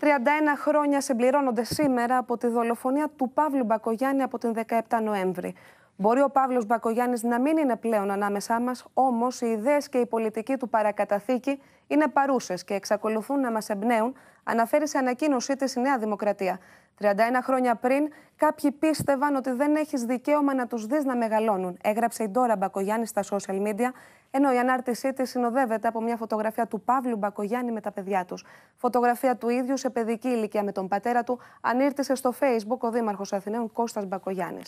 31 χρόνια συμπληρώνονται σήμερα από τη δολοφονία του Παύλου Μπακογιάννη από την 17 Νοέμβρη. Μπορεί ο Παύλος Μπακογιάννης να μην είναι πλέον ανάμεσά μας, όμως οι ιδέες και η πολιτική του παρακαταθήκη είναι παρούσες και εξακολουθούν να μας εμπνέουν, αναφέρει σε ανακοίνωσή της η Νέα Δημοκρατία. 31 χρόνια πριν, κάποιοι πίστευαν ότι δεν έχεις δικαίωμα να τους δεις να μεγαλώνουν, έγραψε η Ντόρα Μπακογιάννης στα social media, ενώ η ανάρτησή της συνοδεύεται από μια φωτογραφία του Παύλου Μπακογιάννη με τα παιδιά τους. Φωτογραφία του ίδιου σε παιδική ηλικία με τον πατέρα του ανήρτησε στο Facebook ο Δήμαρχος Αθηναίων Κώστας Μπακογιάννης.